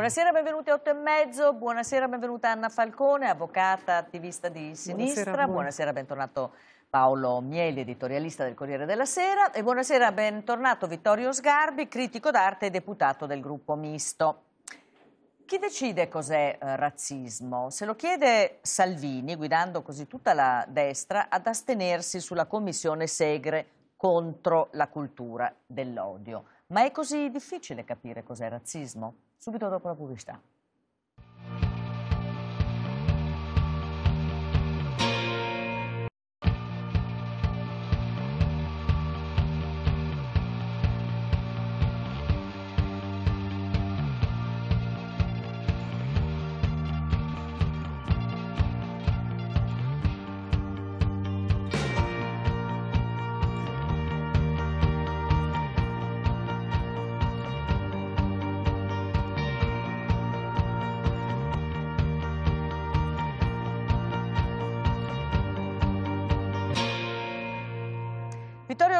Buonasera, benvenuti a 8 e mezzo, buonasera, benvenuta Anna Falcone, avvocata, attivista di sinistra, buonasera, buonasera bentornato Paolo Mieli, editorialista del Corriere della Sera e buonasera, bentornato Vittorio Sgarbi, critico d'arte e deputato del gruppo misto. Chi decide cos'è eh, razzismo? Se lo chiede Salvini, guidando così tutta la destra, ad astenersi sulla commissione Segre contro la cultura dell'odio. Ma è così difficile capire cos'è razzismo? subito dopo la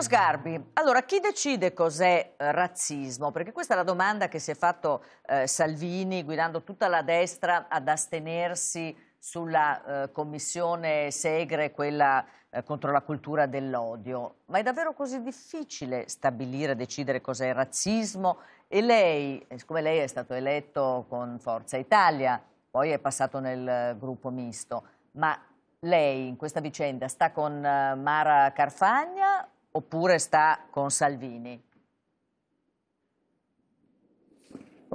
Piero Sgarbi, allora chi decide cos'è eh, razzismo? Perché questa è la domanda che si è fatto eh, Salvini guidando tutta la destra ad astenersi sulla eh, commissione Segre, quella eh, contro la cultura dell'odio. Ma è davvero così difficile stabilire, decidere cos'è razzismo? E lei, eh, siccome lei è stato eletto con Forza Italia, poi è passato nel eh, gruppo misto, ma lei in questa vicenda sta con Mara Carfagna oppure sta con Salvini?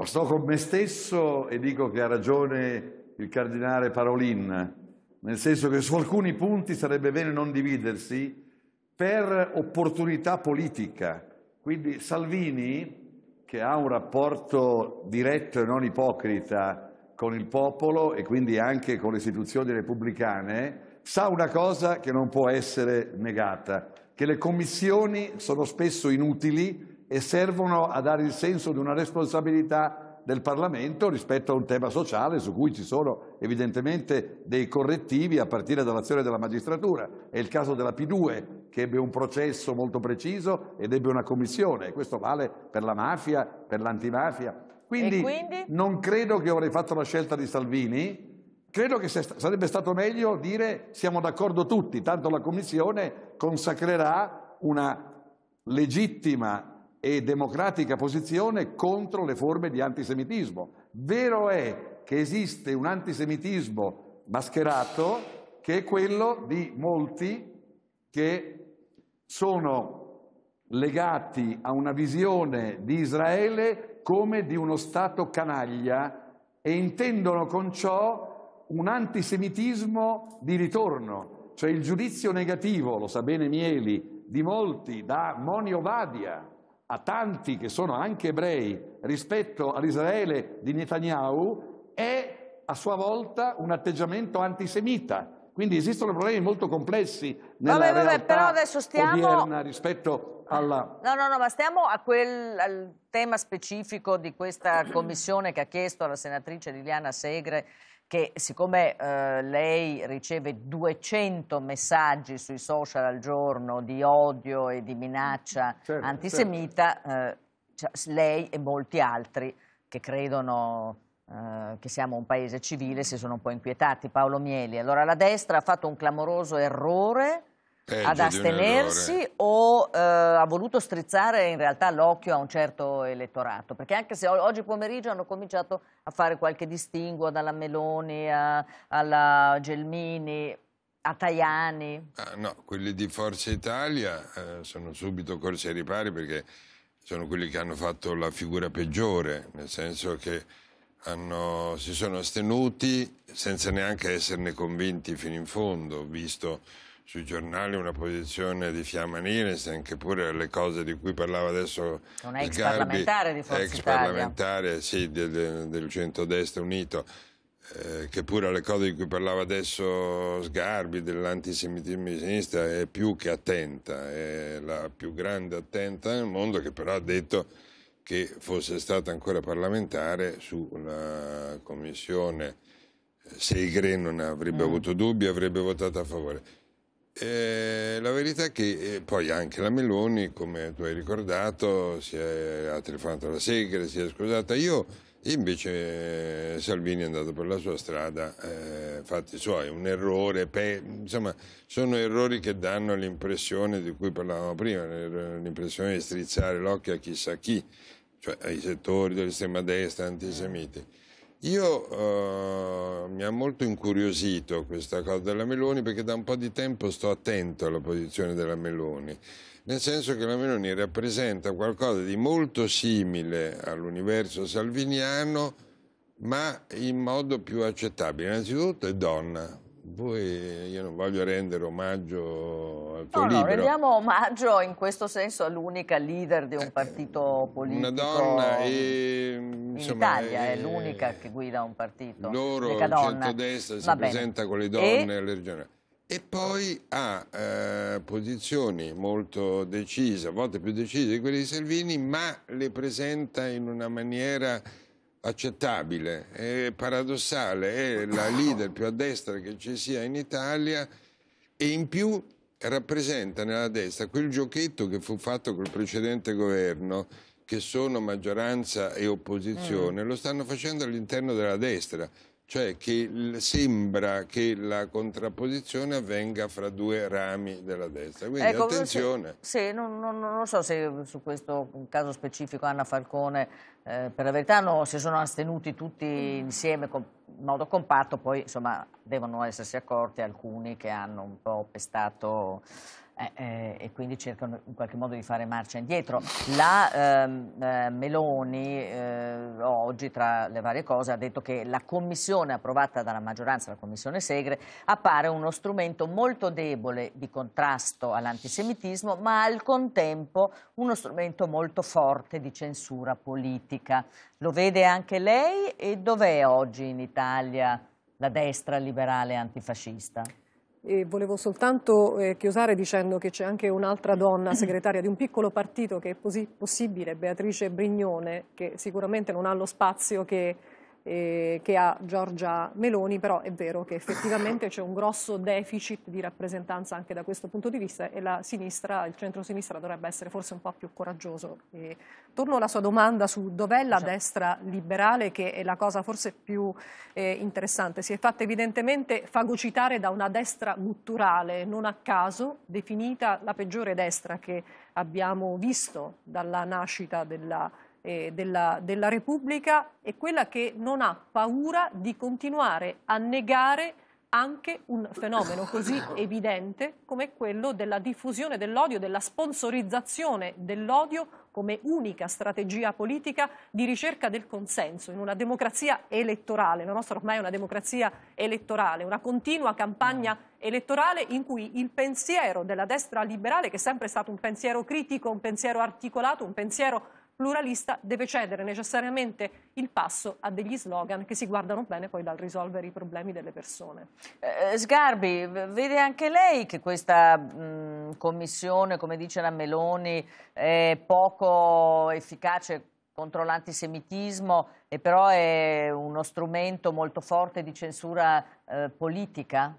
sto con me stesso e dico che ha ragione il cardinale Parolin, nel senso che su alcuni punti sarebbe bene non dividersi per opportunità politica. Quindi Salvini, che ha un rapporto diretto e non ipocrita con il popolo e quindi anche con le istituzioni repubblicane, sa una cosa che non può essere negata, che le commissioni sono spesso inutili e servono a dare il senso di una responsabilità del Parlamento rispetto a un tema sociale su cui ci sono evidentemente dei correttivi a partire dall'azione della magistratura. È il caso della P2 che ebbe un processo molto preciso ed ebbe una commissione e questo vale per la mafia, per l'antimafia. Quindi, quindi non credo che avrei fatto la scelta di Salvini, Credo che sarebbe stato meglio dire siamo d'accordo tutti, tanto la Commissione consacrerà una legittima e democratica posizione contro le forme di antisemitismo. Vero è che esiste un antisemitismo mascherato che è quello di molti che sono legati a una visione di Israele come di uno Stato canaglia e intendono con ciò un antisemitismo di ritorno, cioè il giudizio negativo, lo sa bene Mieli, di molti, da Monio Vadia a tanti che sono anche ebrei rispetto all'Israele di Netanyahu, è a sua volta un atteggiamento antisemita. Quindi esistono problemi molto complessi nella vabbè, vabbè, però adesso stiamo... rispetto alla... No, no, no, ma stiamo a quel, al tema specifico di questa commissione che ha chiesto alla senatrice Liliana Segre che siccome eh, lei riceve 200 messaggi sui social al giorno di odio e di minaccia mm, certo, certo, antisemita, certo. Eh, cioè, lei e molti altri che credono eh, che siamo un paese civile si sono un po' inquietati. Paolo Mieli, allora la destra ha fatto un clamoroso errore Peggio ad astenersi o eh, ha voluto strizzare in realtà l'occhio a un certo elettorato? Perché anche se oggi pomeriggio hanno cominciato a fare qualche distinguo dalla Meloni a, alla Gelmini, a Tajani. Ah, no, quelli di Forza Italia eh, sono subito corsi ai ripari perché sono quelli che hanno fatto la figura peggiore, nel senso che hanno, si sono astenuti senza neanche esserne convinti fino in fondo, visto sui giornali una posizione di Fiamma Nielsen che pure le cose di cui parlava adesso un ex Sgarbi, parlamentare di Forza ex Italia. parlamentare sì, del, del centrodestra unito eh, che pure alle cose di cui parlava adesso Sgarbi dell'antisemitismo di sinistra è più che attenta è la più grande attenta nel mondo che però ha detto che fosse stata ancora parlamentare su una commissione eh, Segre non avrebbe mm. avuto dubbi, avrebbe votato a favore. Eh, la verità è che eh, poi anche la Meloni, come tu hai ricordato, si è, ha telefonato alla Segre, si è scusata. Io invece eh, Salvini è andato per la sua strada, eh, fatti suoi, un errore, insomma sono errori che danno l'impressione di cui parlavamo prima, l'impressione di strizzare l'occhio a chissà chi, cioè ai settori dell'estrema destra antisemiti. Io eh, mi ha molto incuriosito questa cosa della Meloni perché da un po' di tempo sto attento alla posizione della Meloni, nel senso che la Meloni rappresenta qualcosa di molto simile all'universo salviniano ma in modo più accettabile. Innanzitutto è donna, voi, io non voglio rendere omaggio al tuo no, libro. No, rendiamo omaggio in questo senso all'unica leader di un eh, partito politico. Una donna e, in Italia è eh, l'unica che guida un partito. Loro, il centrodestra, si Va presenta bene. con le donne e... alle regionali. E poi ha eh, posizioni molto decise, a volte più decise di quelle di Salvini, ma le presenta in una maniera accettabile, è paradossale, è la leader più a destra che ci sia in Italia e in più rappresenta nella destra quel giochetto che fu fatto col precedente governo che sono maggioranza e opposizione, mm. lo stanno facendo all'interno della destra cioè che sembra che la contrapposizione avvenga fra due rami della destra. Quindi ecco, attenzione. Se, se, non, non, non, so se su questo caso specifico Anna Falcone, eh, per la verità, no, si sono astenuti tutti insieme con, in modo compatto, poi insomma devono essersi accorti alcuni che hanno un po' pestato eh, eh, e quindi cercano in qualche modo di fare marcia indietro. La ehm, eh, Meloni eh, oggi tra le varie cose ha detto che la commissione approvata dalla maggioranza, la commissione Segre, appare uno strumento molto debole di contrasto all'antisemitismo ma al contempo uno strumento molto forte di censura politica. Lo vede anche lei e dov'è oggi in Italia la destra liberale antifascista? E volevo soltanto eh, chiusare dicendo che c'è anche un'altra donna segretaria di un piccolo partito che è possibile, Beatrice Brignone, che sicuramente non ha lo spazio che eh, che ha Giorgia Meloni, però è vero che effettivamente c'è un grosso deficit di rappresentanza anche da questo punto di vista e la sinistra, il centro-sinistra dovrebbe essere forse un po' più coraggioso. E torno alla sua domanda su dov'è la esatto. destra liberale, che è la cosa forse più eh, interessante. Si è fatta evidentemente fagocitare da una destra gutturale, non a caso definita la peggiore destra che abbiamo visto dalla nascita della eh, della, della Repubblica è quella che non ha paura di continuare a negare anche un fenomeno così evidente come quello della diffusione dell'odio, della sponsorizzazione dell'odio come unica strategia politica di ricerca del consenso in una democrazia elettorale, la nostra ormai è una democrazia elettorale, una continua campagna elettorale in cui il pensiero della destra liberale, che è sempre stato un pensiero critico, un pensiero articolato, un pensiero pluralista deve cedere necessariamente il passo a degli slogan che si guardano bene poi dal risolvere i problemi delle persone. Eh, Sgarbi, vede anche lei che questa mh, mm, commissione, come dice la Meloni, è poco efficace contro l'antisemitismo e però è uno strumento molto forte di censura eh, politica?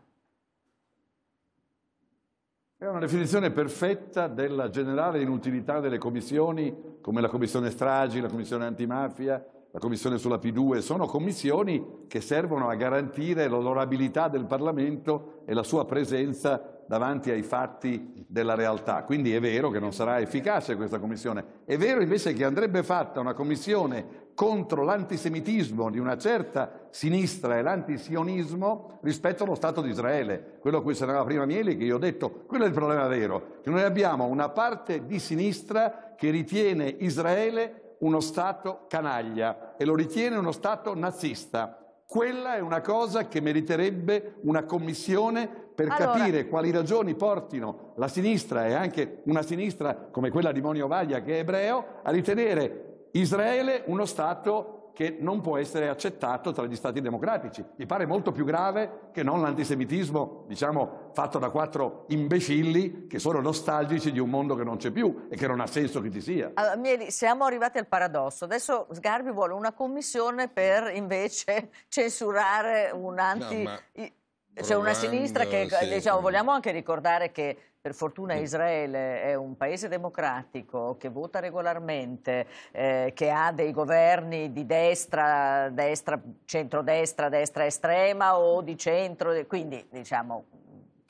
È una definizione perfetta della generale inutilità delle commissioni, come la commissione stragi, la commissione antimafia, la commissione sulla P2, sono commissioni che servono a garantire l'onorabilità del Parlamento e la sua presenza davanti ai fatti della realtà. Quindi è vero che non sarà efficace questa commissione. È vero invece che andrebbe fatta una commissione contro l'antisemitismo di una certa sinistra e l'antisionismo rispetto allo Stato di Israele, quello a cui si prima Mieli, che io ho detto, quello è il problema vero, che noi abbiamo una parte di sinistra che ritiene Israele uno Stato canaglia e lo ritiene uno Stato nazista. Quella è una cosa che meriterebbe una commissione per allora. capire quali ragioni portino la sinistra e anche una sinistra come quella di Monio Vaglia che è ebreo a ritenere Israele, uno Stato che non può essere accettato tra gli Stati democratici. Mi pare molto più grave che non l'antisemitismo, diciamo, fatto da quattro imbecilli che sono nostalgici di un mondo che non c'è più e che non ha senso che ci sia. Allora, Mieli, siamo arrivati al paradosso. Adesso Sgarbi vuole una commissione per invece censurare un anti... No, C'è cioè una sinistra che, diciamo, vogliamo anche ricordare che per fortuna Israele è un paese democratico che vota regolarmente, eh, che ha dei governi di destra, destra, centrodestra, destra estrema o di centro, quindi diciamo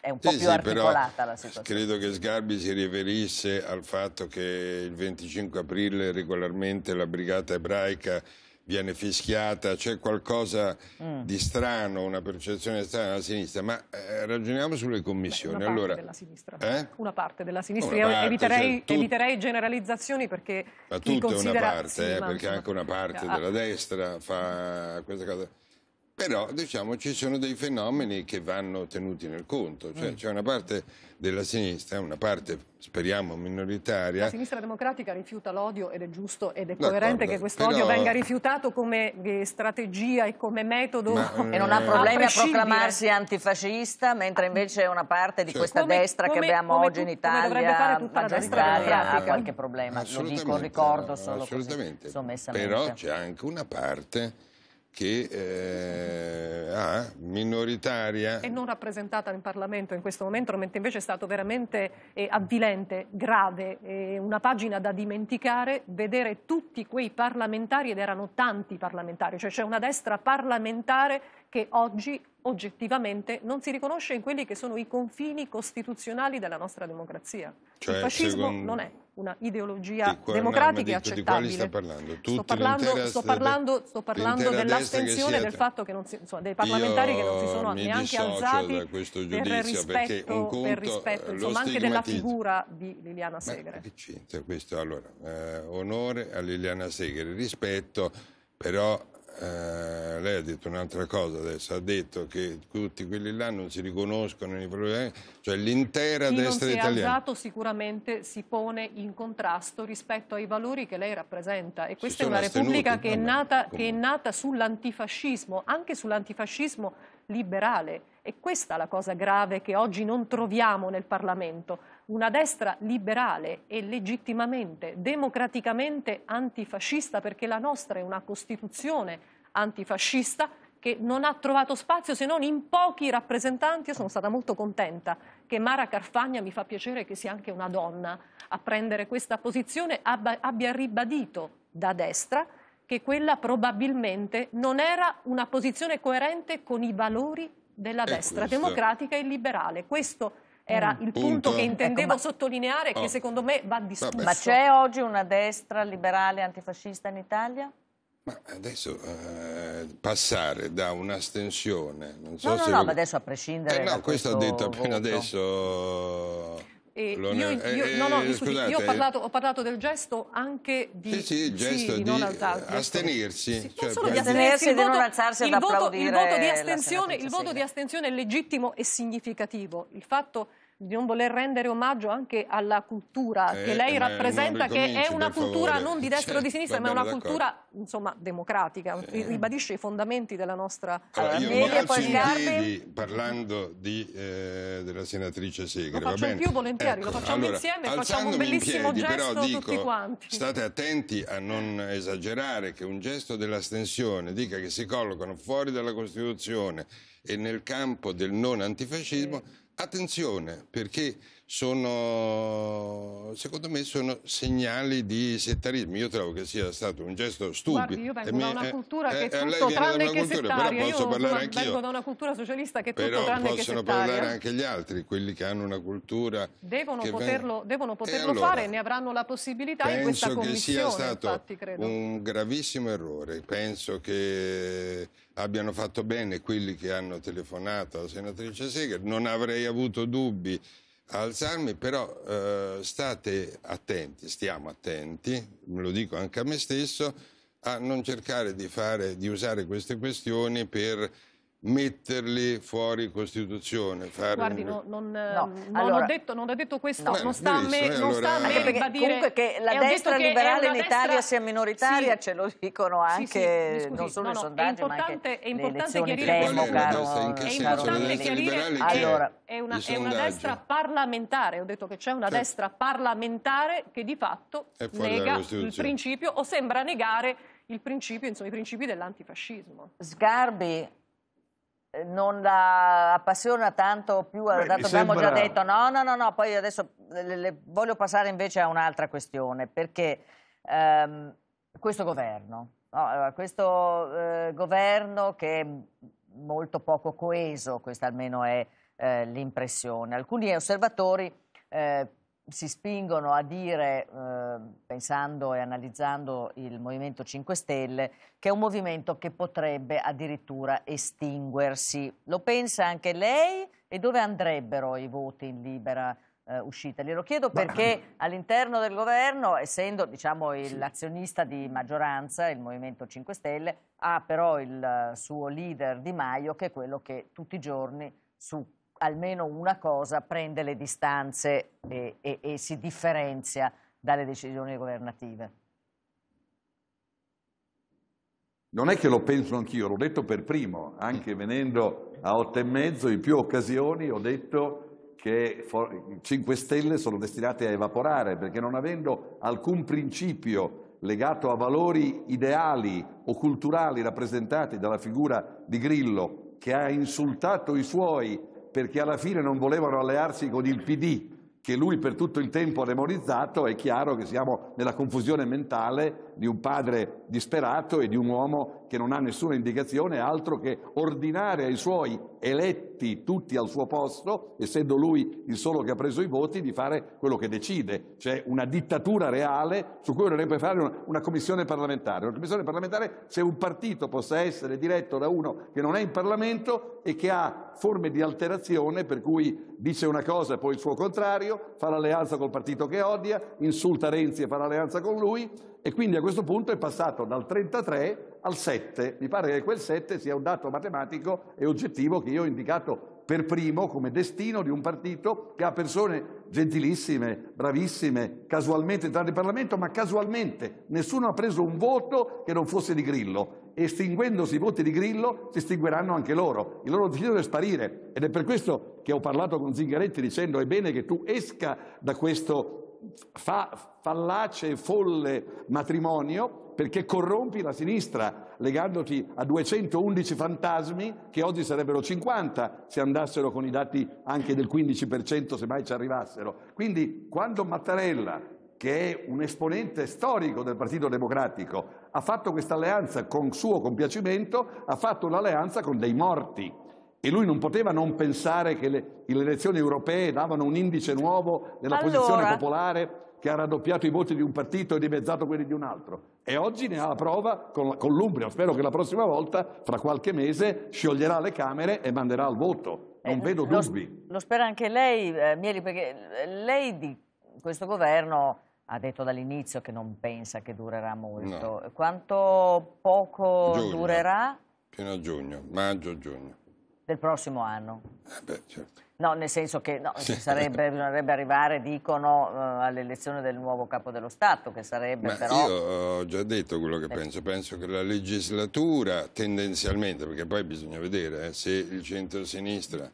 è un po' sì, più sì, articolata la situazione. Credo che Sgarbi si riferisse al fatto che il 25 aprile regolarmente la brigata ebraica viene fischiata, c'è qualcosa mm. di strano, una percezione strana della sinistra, ma eh, ragioniamo sulle commissioni. Beh, una, parte allora, eh? una parte della sinistra, parte, eviterei, cioè, eviterei, generalizzazioni perché... Ma tutta considera... una parte, eh, sì, eh, perché anche una parte eh, della ah. destra fa questa cosa... Però diciamo ci sono dei fenomeni che vanno tenuti nel conto, cioè mm. c'è una parte della sinistra, una parte speriamo minoritaria. La sinistra democratica rifiuta l'odio ed è giusto ed è coerente che questo odio però... venga rifiutato come eh, strategia e come metodo. Ma, e non ha eh, problemi a, a proclamarsi antifascista, mentre ah. invece una parte di cioè, questa come, destra come, che abbiamo oggi in Italia, la maggioritaria, ha qualche problema. Lo dico, ricordo solo assolutamente. così, Però c'è anche una parte che eh, ah, minoritaria. E non rappresentata in Parlamento in questo momento, mentre invece è stato veramente eh, avvilente, grave, eh, una pagina da dimenticare, vedere tutti quei parlamentari, ed erano tanti parlamentari, cioè c'è una destra parlamentare che oggi oggettivamente non si riconosce in quelli che sono i confini costituzionali della nostra democrazia. Cioè, il fascismo secondo... non è una ideologia qua, democratica no, accettabile. Di quali parlando? Tutti, sto parlando, sto parlando, sto parlando dell'astensione del fatto che non si, insomma, dei parlamentari Io che non si sono neanche alzati giudizio, per eh, rispetto, conto, per rispetto insomma, anche della figura di Liliana Segre. Ma che c'entra questo? Allora, eh, onore a Liliana Segre, rispetto però eh, lei ha detto un'altra cosa adesso, ha detto che tutti quelli là non si riconoscono nei problemi, cioè l'intera destra italiana. Chi non si è alzato sicuramente si pone in contrasto rispetto ai valori che lei rappresenta e questa è una repubblica che è, nata, che è nata sull'antifascismo, anche sull'antifascismo liberale. E questa è la cosa grave che oggi non troviamo nel Parlamento una destra liberale e legittimamente, democraticamente antifascista, perché la nostra è una Costituzione antifascista che non ha trovato spazio se non in pochi rappresentanti. Io sono stata molto contenta che Mara Carfagna, mi fa piacere che sia anche una donna a prendere questa posizione, abbia ribadito da destra che quella probabilmente non era una posizione coerente con i valori della destra democratica e liberale. Questo era mm. il punto, punto che ecco, intendevo ecco, ma... sottolineare oh. che secondo me va discusso. Ma c'è oggi una destra liberale antifascista in Italia? Ma adesso eh, passare da un'astensione... So no, no, no, vi... ma adesso a prescindere eh no, questo, questo ho detto appena voto. adesso... Allora, io, eh, io, eh, no, no, eh, scusate, io ho, eh. parlato, ho, parlato, del gesto anche di, sì, sì, gesto sì, di non alzarsi, ecco. astenersi. Sì, cioè, non di astenersi, il non alzarsi il voto, il voto di il voto di astensione è legittimo e significativo. Il fatto di non voler rendere omaggio anche alla cultura eh, che lei eh, rappresenta, che è una cultura favore. non di destra cioè, o di certo, sinistra, ma è una cultura insomma, democratica, sì. ribadisce i fondamenti della nostra allora, cioè, eh, io media. Io mi alzo parlando di, eh, della senatrice Segre. Lo facciamo più volentieri, ecco, lo facciamo allora, insieme, facciamo un bellissimo piedi, gesto però, dico, tutti quanti. State attenti a non esagerare che un gesto dell'astensione dica che si collocano fuori dalla Costituzione e nel campo del non antifascismo... Sì Attenzione perché sono, secondo me sono segnali di settarismo. Io trovo che sia stato un gesto stupido. Guardi, io vengo da una cultura eh, che è eh, tutto tranne che cultura, settaria. Però posso parlare io vengo da una cultura socialista che è tutto tranne che settaria. Però possono parlare anche gli altri, quelli che hanno una cultura... Devono poterlo, devono poterlo allora, fare, ne avranno la possibilità in questa commissione. Penso che sia stato infatti, un gravissimo errore. Penso che abbiano fatto bene quelli che hanno telefonato alla senatrice Seger. Non avrei avuto dubbi alzarmi, però eh, state attenti, stiamo attenti, me lo dico anche a me stesso, a non cercare di, fare, di usare queste questioni per metterli fuori Costituzione. Fare Guardi, un... non, no. Ehm, non, allora... ho detto, non ho detto questo, Beh, non sta a me, eh, non allora... sta a me ribadire. Comunque che la eh, destra liberale in destra... Italia sia minoritaria sì. ce lo dicono anche, sì, sì, non solo no, i sondaggi, ma anche è importante chiarire temo, è importante chiarire è una, è una destra parlamentare, ho detto che c'è una certo. destra parlamentare che di fatto nega il principio o sembra negare il principio, insomma, i principi dell'antifascismo. Sgarbi non la appassiona tanto più, Beh, tanto sembra... abbiamo già detto, no, no, no, no, poi adesso le, le voglio passare invece a un'altra questione, perché ehm, questo governo, no, allora, questo eh, governo che è molto poco coeso, questa almeno è eh, l'impressione, alcuni osservatori eh, si spingono a dire, eh, pensando e analizzando il Movimento 5 Stelle, che è un movimento che potrebbe addirittura estinguersi. Lo pensa anche lei? E dove andrebbero i voti in libera eh, uscita? Glielo chiedo perché all'interno del governo, essendo diciamo, l'azionista di maggioranza, il Movimento 5 Stelle, ha però il eh, suo leader Di Maio, che è quello che tutti i giorni su almeno una cosa prende le distanze e, e, e si differenzia dalle decisioni governative. Non è che lo penso anch'io, l'ho detto per primo, anche venendo a otto e mezzo in più occasioni ho detto che 5 Stelle sono destinate a evaporare perché non avendo alcun principio legato a valori ideali o culturali rappresentati dalla figura di Grillo che ha insultato i suoi perché alla fine non volevano allearsi con il PD, che lui per tutto il tempo ha demonizzato, è chiaro che siamo nella confusione mentale di un padre disperato e di un uomo che non ha nessuna indicazione altro che ordinare ai suoi eletti tutti al suo posto, essendo lui il solo che ha preso i voti, di fare quello che decide. C'è una dittatura reale su cui vorrebbe fare una, una commissione parlamentare. Una commissione parlamentare se un partito possa essere diretto da uno che non è in Parlamento e che ha forme di alterazione per cui dice una cosa e poi il suo contrario, fa l'alleanza col partito che odia, insulta Renzi e fa l'alleanza con lui, e quindi a questo punto è passato dal 33 al 7. Mi pare che quel 7 sia un dato matematico e oggettivo che io ho indicato per primo come destino di un partito che ha persone gentilissime, bravissime, casualmente entrate in Parlamento, ma casualmente nessuno ha preso un voto che non fosse di Grillo. estinguendosi i voti di Grillo, si estingueranno anche loro. Il loro desiderio è sparire. Ed è per questo che ho parlato con Zingaretti dicendo è bene che tu esca da questo fa fallace e folle matrimonio perché corrompi la sinistra legandoti a 211 fantasmi che oggi sarebbero 50 se andassero con i dati anche del 15% se mai ci arrivassero. Quindi quando Mattarella, che è un esponente storico del Partito Democratico, ha fatto questa alleanza con suo compiacimento, ha fatto un'alleanza con dei morti e lui non poteva non pensare che le, le elezioni europee davano un indice nuovo della allora... posizione popolare che ha raddoppiato i voti di un partito e dimezzato quelli di un altro. E oggi ne ha la prova con, con l'Umbria. Spero che la prossima volta, fra qualche mese, scioglierà le Camere e manderà al voto. Non eh, vedo lo, dubbi. Lo spera anche lei, eh, Mieli, perché lei di questo governo ha detto dall'inizio che non pensa che durerà molto. No. Quanto poco giugno, durerà? Fino a giugno, maggio-giugno. Del prossimo anno. Eh beh, certo. No, nel senso che no, sì. sarebbe, bisognerebbe arrivare, dicono, eh, all'elezione del nuovo capo dello Stato, che sarebbe Ma però... Io ho già detto quello che eh. penso, penso che la legislatura tendenzialmente, perché poi bisogna vedere eh, se il centro-sinistra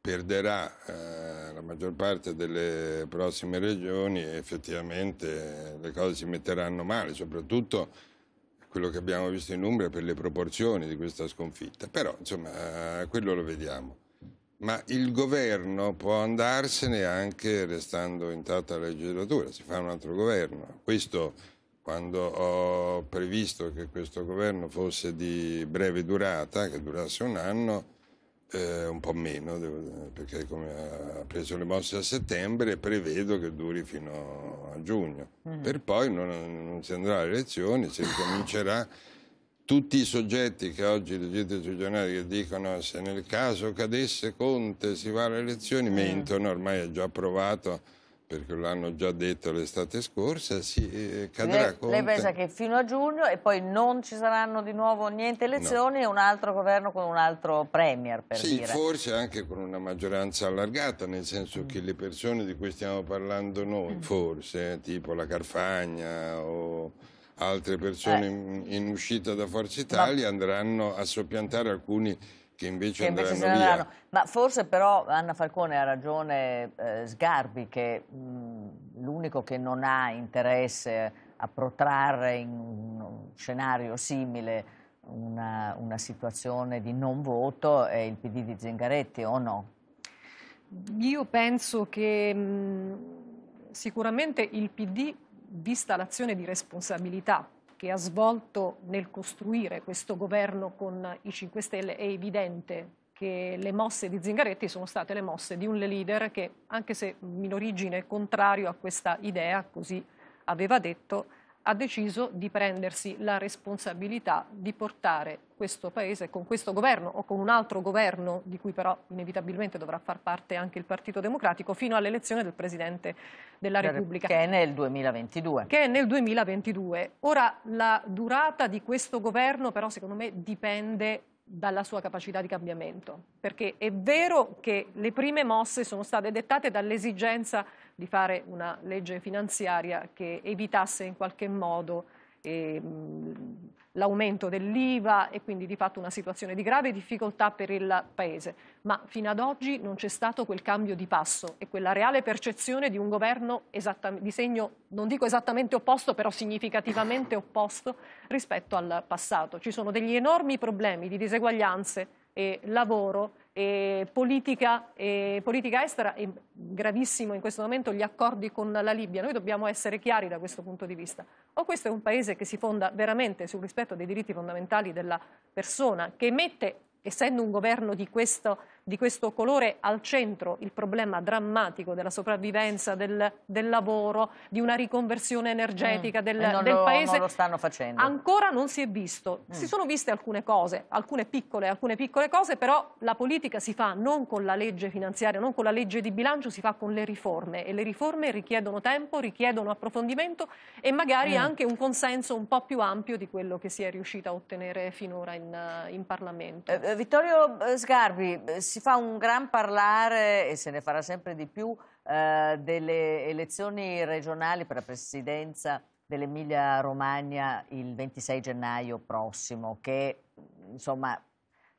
perderà eh, la maggior parte delle prossime regioni, effettivamente eh, le cose si metteranno male, soprattutto quello che abbiamo visto in Umbria per le proporzioni di questa sconfitta, però insomma eh, quello lo vediamo. Ma il governo può andarsene anche restando intatta la legislatura, si fa un altro governo. Questo quando ho previsto che questo governo fosse di breve durata, che durasse un anno, eh, un po' meno, devo, perché ha preso le mosse a settembre e prevedo che duri fino a giugno. Mm. Per poi non, non si andrà alle elezioni, si ricomincerà tutti i soggetti che oggi leggete sui giornali che dicono se nel caso cadesse Conte si va alle elezioni, mm. mentono, ormai è già provato perché l'hanno già detto l'estate scorsa, si eh, cadrà lei, Conte. Lei pensa che fino a giugno e poi non ci saranno di nuovo niente elezioni no. e un altro governo con un altro premier, per sì, dire. forse anche con una maggioranza allargata, nel senso mm. che le persone di cui stiamo parlando noi, mm. forse, eh, tipo la Carfagna o altre persone eh. in, in, uscita da Forza Italia, Ma... andranno a soppiantare alcuni che invece, che invece andranno, andranno Ma forse però Anna Falcone ha ragione eh, Sgarbi che l'unico che non ha interesse a protrarre in un scenario simile una, una situazione di non voto è il PD di Zingaretti o no? Io penso che mh, sicuramente il PD, vista l'azione di responsabilità che ha svolto nel costruire questo governo con i 5 Stelle è evidente che le mosse di Zingaretti sono state le mosse di un leader che, anche se in origine contrario a questa idea, così aveva detto, ha deciso di prendersi la responsabilità di portare questo Paese con questo governo o con un altro governo di cui però inevitabilmente dovrà far parte anche il Partito Democratico fino all'elezione del Presidente della Repubblica. Che è nel 2022. Che è nel 2022. Ora la durata di questo governo però secondo me dipende dalla sua capacità di cambiamento, perché è vero che le prime mosse sono state dettate dall'esigenza di fare una legge finanziaria che evitasse in qualche modo eh, l'aumento dell'IVA e quindi di fatto una situazione di grave difficoltà per il Paese. Ma fino ad oggi non c'è stato quel cambio di passo e quella reale percezione di un governo di segno, non dico esattamente opposto, però significativamente opposto rispetto al passato. Ci sono degli enormi problemi di diseguaglianze e lavoro e politica, e politica estera e gravissimo in questo momento gli accordi con la Libia. Noi dobbiamo essere chiari da questo punto di vista. O oh, questo è un paese che si fonda veramente sul rispetto dei diritti fondamentali della persona, che mette, essendo un governo di questo di questo colore al centro il problema drammatico della sopravvivenza, del, del lavoro, di una riconversione energetica mm. del, del lo, paese. lo stanno facendo. Ancora non si è visto. Mm. Si sono viste alcune cose, alcune piccole, alcune piccole cose, però la politica si fa non con la legge finanziaria, non con la legge di bilancio, si fa con le riforme e le riforme richiedono tempo, richiedono approfondimento e magari mm. anche un consenso un po' più ampio di quello che si è riuscito a ottenere finora in, in Parlamento. Eh, eh Vittorio eh, Sgarbi, eh, si si fa un gran parlare e se ne farà sempre di più eh, delle elezioni regionali per la presidenza dell'Emilia Romagna il 26 gennaio prossimo, che insomma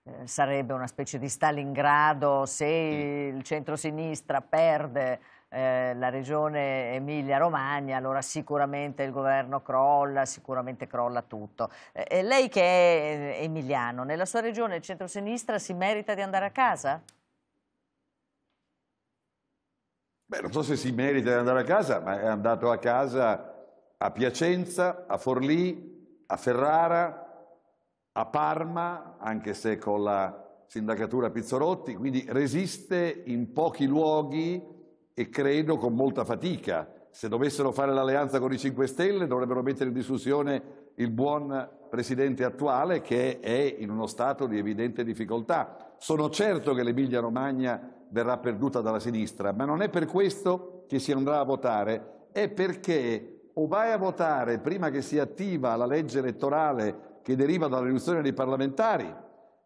eh, sarebbe una specie di Stalingrado se il centro-sinistra perde eh, la regione Emilia-Romagna, allora sicuramente il governo crolla, sicuramente crolla tutto. Eh, lei che è eh, emiliano, nella sua regione il centrosinistra si merita di andare a casa? Beh, non so se si merita di andare a casa, ma è andato a casa a Piacenza, a Forlì, a Ferrara, a Parma, anche se con la sindacatura Pizzorotti, quindi resiste in pochi luoghi, e credo con molta fatica. Se dovessero fare l'alleanza con i 5 Stelle dovrebbero mettere in discussione il buon presidente attuale che è in uno stato di evidente difficoltà. Sono certo che l'Emilia Romagna verrà perduta dalla sinistra, ma non è per questo che si andrà a votare, è perché o vai a votare prima che si attiva la legge elettorale che deriva dalla riduzione dei parlamentari,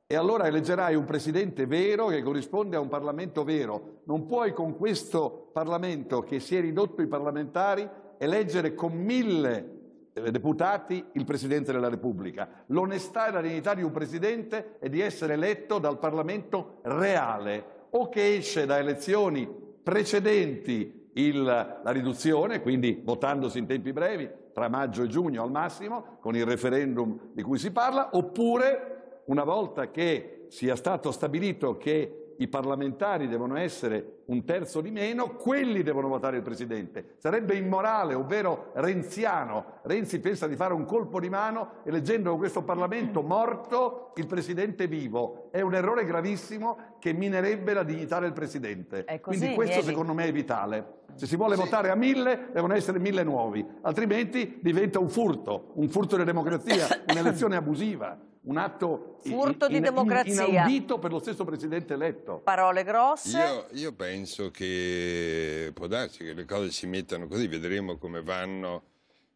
e allora eleggerai un presidente vero che corrisponde a un Parlamento vero. Non puoi con questo Parlamento che si è ridotto i parlamentari eleggere con mille eh, deputati il Presidente della Repubblica. L'onestà e la dignità di un Presidente è di essere eletto dal Parlamento reale o che esce da elezioni precedenti il, la riduzione, quindi votandosi in tempi brevi, tra maggio e giugno al massimo, con il referendum di cui si parla, oppure una volta che sia stato stabilito che i parlamentari devono essere un terzo di meno, quelli devono votare il Presidente. Sarebbe immorale, ovvero renziano. Renzi pensa di fare un colpo di mano eleggendo questo Parlamento morto il Presidente vivo. È un errore gravissimo che minerebbe la dignità del Presidente. Così, Quindi questo vieni. secondo me è vitale. Se si vuole sì. votare a mille, devono essere mille nuovi, altrimenti diventa un furto, un furto della democrazia, un'elezione abusiva un atto Furto in, di democrazia. inaudito per lo stesso presidente eletto. Parole grosse. Io, io, penso che può darsi che le cose si mettano così, vedremo come vanno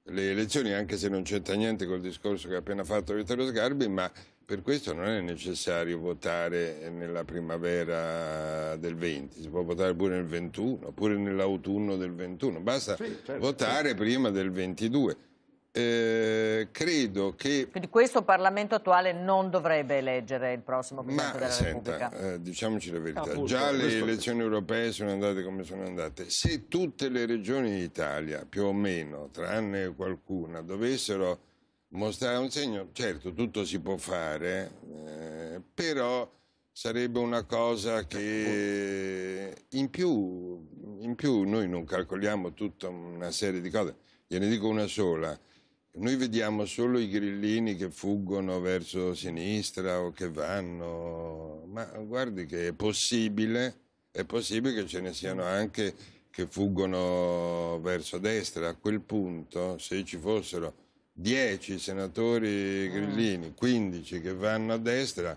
le elezioni, anche se non c'entra niente col discorso che ha appena fatto Vittorio Sgarbi, ma per questo non è necessario votare nella primavera del 20, si può votare pure nel 21, oppure nell'autunno del 21, basta sì, certo, votare certo. prima del 22. Eh, credo che... Quindi questo Parlamento attuale non dovrebbe eleggere il prossimo Presidente Ma, della senta, Repubblica? Eh, diciamoci la verità, no, già le elezioni europee sono andate come sono andate. Se tutte le regioni d'Italia, più o meno, tranne qualcuna, dovessero mostrare un segno, certo tutto si può fare, eh, però sarebbe una cosa che in più, in più noi non calcoliamo tutta una serie di cose. Gliene dico una sola. Noi vediamo solo i grillini che fuggono verso sinistra o che vanno, ma guardi che è possibile, è possibile che ce ne siano anche che fuggono verso destra. A quel punto, se ci fossero 10 senatori ah. grillini, 15 che vanno a destra,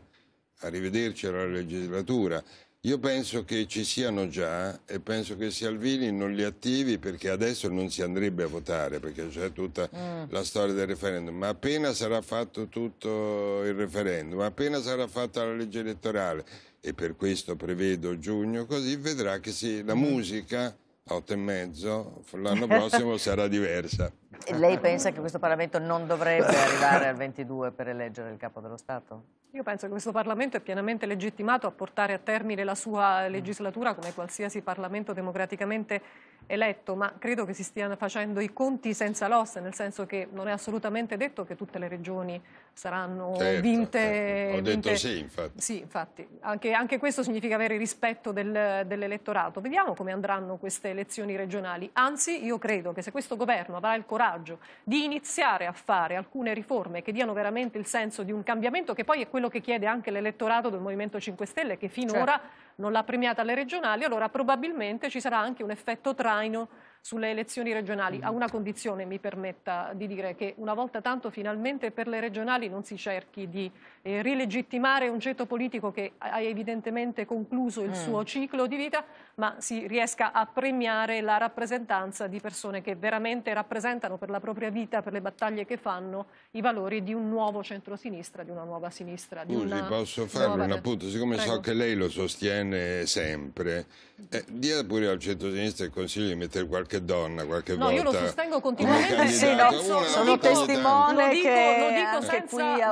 arrivederci alla legislatura. Io penso che ci siano già e penso che Salvini non li attivi perché adesso non si andrebbe a votare perché c'è tutta mm. la storia del referendum, ma appena sarà fatto tutto il referendum, appena sarà fatta la legge elettorale e per questo prevedo giugno così vedrà che sì, la mm. musica a otto e mezzo l'anno prossimo sarà diversa. Lei pensa che questo Parlamento non dovrebbe arrivare al 22 per eleggere il Capo dello Stato? Io penso che questo Parlamento è pienamente legittimato a portare a termine la sua legislatura come qualsiasi Parlamento democraticamente eletto, ma credo che si stiano facendo i conti senza l'ossa, nel senso che non è assolutamente detto che tutte le regioni saranno certo, certo. vinte. Certo. Ho detto sì, infatti. Sì, infatti. Anche, anche, questo significa avere rispetto del, dell'elettorato. Vediamo come andranno queste elezioni regionali. Anzi, io credo che se questo governo avrà il coraggio coraggio di iniziare a fare alcune riforme che diano veramente il senso di un cambiamento che poi è quello che chiede anche l'elettorato del Movimento 5 Stelle che finora certo. non l'ha premiata alle regionali, allora probabilmente ci sarà anche un effetto traino sulle elezioni regionali, a mm-hmm. una condizione mi permetta di dire che una volta tanto finalmente per le regionali non si cerchi di eh, rilegittimare un ceto politico che ha evidentemente concluso il mm. suo ciclo di vita, ma si riesca a premiare la rappresentanza di persone che veramente rappresentano per la propria vita, per le battaglie che fanno, i valori di un nuovo centrosinistra, di una nuova sinistra. Di Scusi, una... posso farle un appunto? Siccome Prego. so che lei lo sostiene sempre, eh, dia pure al centrosinistra il consiglio di mettere qualche qualche donna qualche no, volta. No, io lo sostengo continuamente. Sì, no, sono, testimone lo che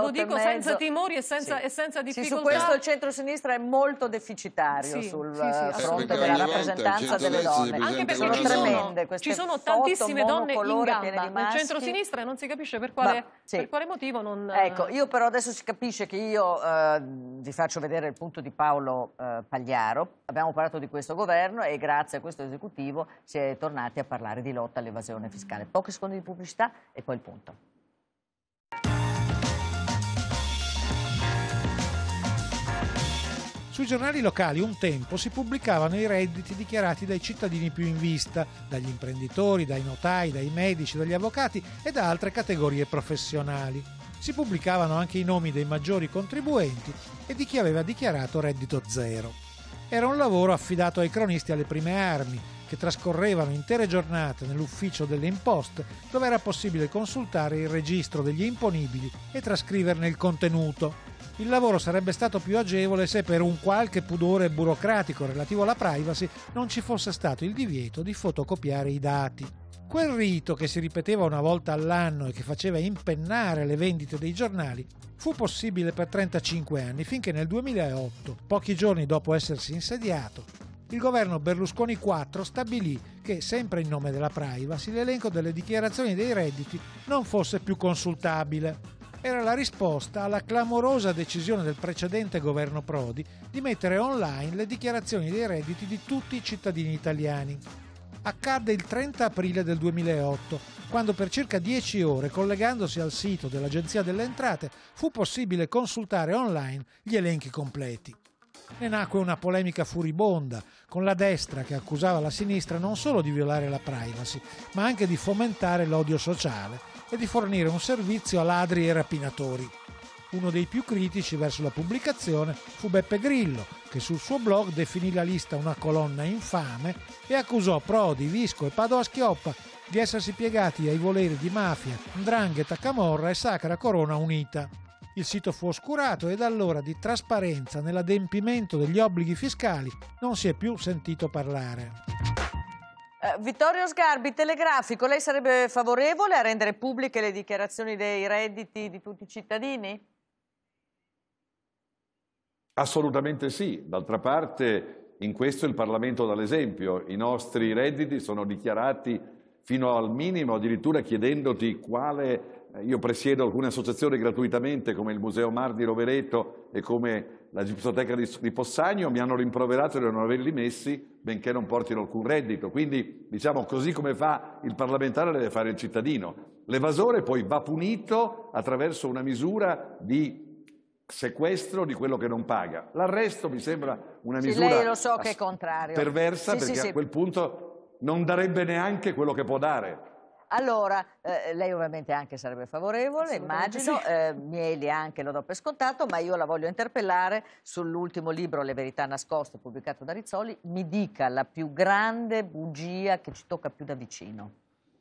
lo dico, senza, timori e senza, sì. e senza difficoltà. Sì, su questo il centro-sinistra è molto deficitario sì, sul fronte della rappresentanza delle donne. Anche perché sono ci, tremende, sono, ci sono tantissime donne in gamba, ma il centro-sinistra non si capisce per quale, per quale motivo non... Ecco, eh, io però adesso si capisce che io eh, vi faccio vedere il punto di Paolo eh, Pagliaro. Abbiamo parlato di questo governo e grazie a questo esecutivo si è tornati destinati a parlare di lotta all'evasione fiscale. Pochi secondi di pubblicità e poi il punto. Sui giornali locali un tempo si pubblicavano i redditi dichiarati dai cittadini più in vista, dagli imprenditori, dai notai, dai medici, dagli avvocati e da altre categorie professionali. Si pubblicavano anche i nomi dei maggiori contribuenti e di chi aveva dichiarato reddito zero. Era un lavoro affidato ai cronisti alle prime armi, che trascorrevano intere giornate nell'ufficio delle imposte dove era possibile consultare il registro degli imponibili e trascriverne il contenuto. Il lavoro sarebbe stato più agevole se per un qualche pudore burocratico relativo alla privacy non ci fosse stato il divieto di fotocopiare i dati. Quel rito che si ripeteva una volta all'anno e che faceva impennare le vendite dei giornali fu possibile per 35 anni finché nel 2008, pochi giorni dopo essersi insediato, il governo Berlusconi IV stabilì che, sempre in nome della privacy, l'elenco delle dichiarazioni dei redditi non fosse più consultabile. Era la risposta alla clamorosa decisione del precedente governo Prodi di mettere online le dichiarazioni dei redditi di tutti i cittadini italiani. Accadde il 30 aprile del 2008, quando per circa 10 ore, collegandosi al sito dell'Agenzia delle Entrate, fu possibile consultare online gli elenchi completi ne nacque una polemica furibonda, con la destra che accusava la sinistra non solo di violare la privacy, ma anche di fomentare l'odio sociale e di fornire un servizio a ladri e rapinatori. Uno dei più critici verso la pubblicazione fu Beppe Grillo, che sul suo blog definì la lista una colonna infame e accusò Prodi, Visco e Padoa Schioppa di essersi piegati ai voleri di mafia, ndrangheta, camorra e sacra corona unita. Il sito fu oscurato e da allora di trasparenza nell'adempimento degli obblighi fiscali non si è più sentito parlare. Eh, Vittorio Sgarbi, telegrafico, lei sarebbe favorevole a rendere pubbliche le dichiarazioni dei redditi di tutti i cittadini? Assolutamente sì, d'altra parte in questo il Parlamento dà l'esempio, i nostri redditi sono dichiarati fino al minimo, addirittura chiedendoti quale eh, io presiedo alcune associazioni gratuitamente come il Museo Mar di Rovereto e come la Gipsoteca di Possagno, mi hanno rimproverato di non averli messi benché non portino alcun reddito. Quindi diciamo così come fa il parlamentare deve fare il cittadino. L'evasore poi va punito attraverso una misura di sequestro di quello che non paga. L'arresto mi sembra una misura sì, so perversa sì, perché sì, a quel punto non darebbe neanche quello che può dare allora, eh, lei ovviamente anche sarebbe favorevole, immagino, sì. eh, Mieli anche lo do per scontato, ma io la voglio interpellare sull'ultimo libro Le verità nascoste pubblicato da Rizzoli, mi dica la più grande bugia che ci tocca più da vicino.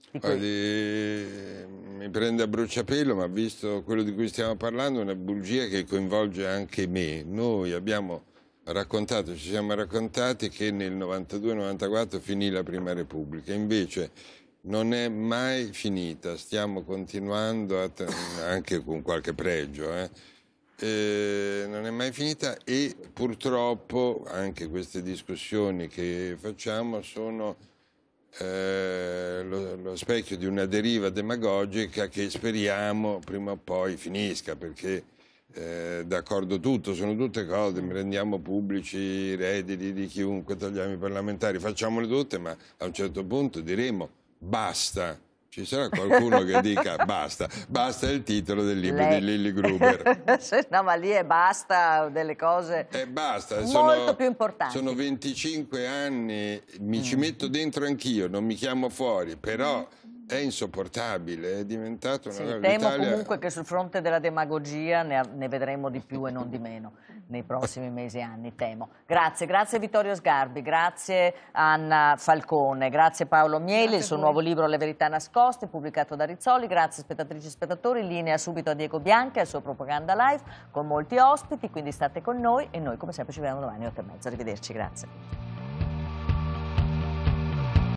Di... Mi prende a bruciapelo, ma visto quello di cui stiamo parlando, è una bugia che coinvolge anche me. Noi abbiamo raccontato, ci siamo raccontati che nel 92-94 finì la Prima Repubblica, invece non è mai finita, stiamo continuando a, anche con qualche pregio, eh? Eh, non è mai finita e purtroppo anche queste discussioni che facciamo sono eh, lo, lo, specchio di una deriva demagogica che speriamo prima o poi finisca perché eh, d'accordo tutto, sono tutte cose, rendiamo pubblici i redditi di chiunque, tagliamo i parlamentari, facciamole tutte ma a un certo punto diremo basta. Ci sarà qualcuno che dica basta, basta è il titolo del libro Lei. di Lilly Gruber. no, ma lì è basta delle cose è basta. Sono, molto più importanti. Sono 25 anni, mi mm. ci metto dentro anch'io, non mi chiamo fuori, però mm è insopportabile, è diventato una sì, cosa temo comunque che sul fronte della demagogia ne, ne, vedremo di più e non di meno nei prossimi mesi e anni, temo. Grazie, grazie Vittorio Sgarbi, grazie Anna Falcone, grazie Paolo Mieli, grazie il suo nuovo libro Le verità nascoste, pubblicato da Rizzoli, grazie spettatrici e spettatori, in linea subito a Diego Bianca al suo Propaganda Live con molti ospiti, quindi state con noi e noi come sempre ci vediamo domani alle 8 e mezza. Arrivederci, grazie.